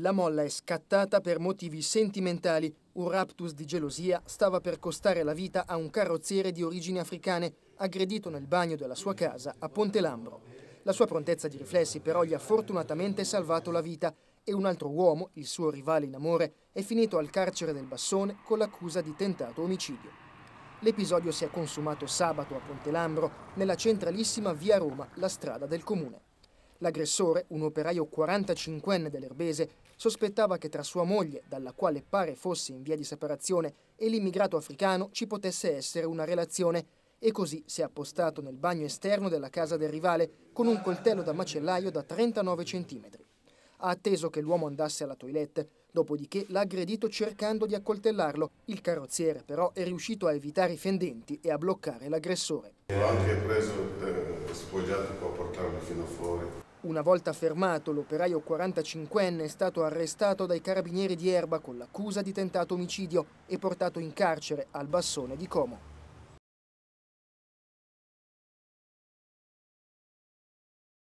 La molla è scattata per motivi sentimentali. Un raptus di gelosia stava per costare la vita a un carrozziere di origini africane, aggredito nel bagno della sua casa a Ponte Lambro. La sua prontezza di riflessi però gli ha fortunatamente salvato la vita e un altro uomo, il suo rivale in amore, è finito al carcere del Bassone con l'accusa di tentato omicidio. L'episodio si è consumato sabato a Ponte Lambro, nella centralissima via Roma, la strada del comune. L'aggressore, un operaio 45enne dell'Erbese, sospettava che tra sua moglie, dalla quale pare fosse in via di separazione, e l'immigrato africano ci potesse essere una relazione e così si è appostato nel bagno esterno della casa del rivale con un coltello da macellaio da 39 cm. Ha atteso che l'uomo andasse alla toilette, dopodiché l'ha aggredito cercando di accoltellarlo. Il carrozziere però è riuscito a evitare i fendenti e a bloccare l'aggressore. L'ho anche preso, eh, sfoggiato per portarlo fino a fuori. Una volta fermato, l'operaio 45enne è stato arrestato dai carabinieri di Erba con l'accusa di tentato omicidio e portato in carcere al Bassone di Como.